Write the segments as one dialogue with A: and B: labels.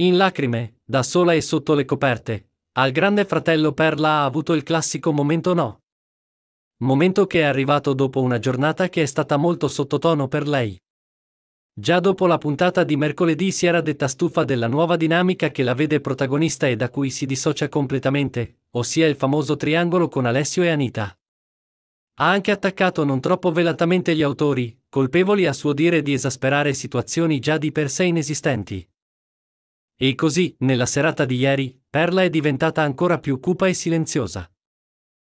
A: In lacrime, da sola e sotto le coperte, al grande fratello Perla ha avuto il classico momento no. Momento che è arrivato dopo una giornata che è stata molto sottotono per lei. Già dopo la puntata di mercoledì si era detta stufa della nuova dinamica che la vede protagonista e da cui si dissocia completamente, ossia il famoso triangolo con Alessio e Anita. Ha anche attaccato non troppo velatamente gli autori, colpevoli a suo dire di esasperare situazioni già di per sé inesistenti. E così, nella serata di ieri, Perla è diventata ancora più cupa e silenziosa.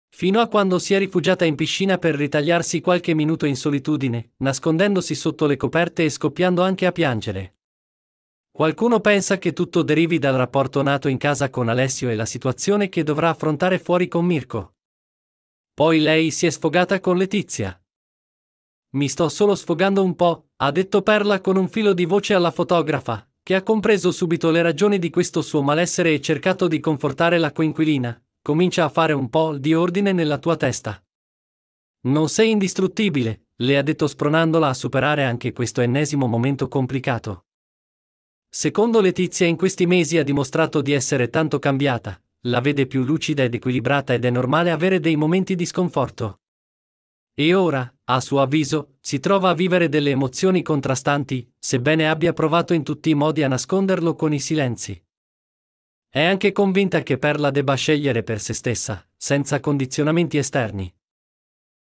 A: Fino a quando si è rifugiata in piscina per ritagliarsi qualche minuto in solitudine, nascondendosi sotto le coperte e scoppiando anche a piangere. Qualcuno pensa che tutto derivi dal rapporto nato in casa con Alessio e la situazione che dovrà affrontare fuori con Mirko. Poi lei si è sfogata con Letizia. Mi sto solo sfogando un po', ha detto Perla con un filo di voce alla fotografa, che ha compreso subito le ragioni di questo suo malessere e cercato di confortare la coinquilina, comincia a fare un po' di ordine nella tua testa. Non sei indistruttibile, le ha detto spronandola a superare anche questo ennesimo momento complicato. Secondo Letizia in questi mesi ha dimostrato di essere tanto cambiata, la vede più lucida ed equilibrata ed è normale avere dei momenti di sconforto. E ora, a suo avviso, si trova a vivere delle emozioni contrastanti, sebbene abbia provato in tutti i modi a nasconderlo con i silenzi. È anche convinta che Perla debba scegliere per se stessa, senza condizionamenti esterni.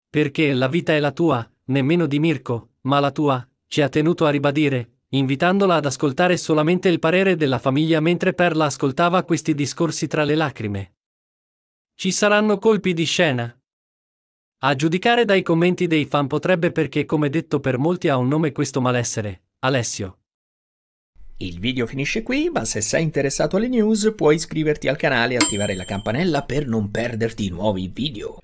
A: Perché la vita è la tua, nemmeno di Mirko, ma la tua, ci ha tenuto a ribadire, invitandola ad ascoltare solamente il parere della famiglia mentre Perla ascoltava questi discorsi tra le lacrime. Ci saranno colpi di scena, a giudicare dai commenti dei fan potrebbe perché, come detto per molti, ha un nome questo malessere, Alessio. Il video finisce qui, ma se sei interessato alle news puoi iscriverti al canale e attivare la campanella per non perderti nuovi video.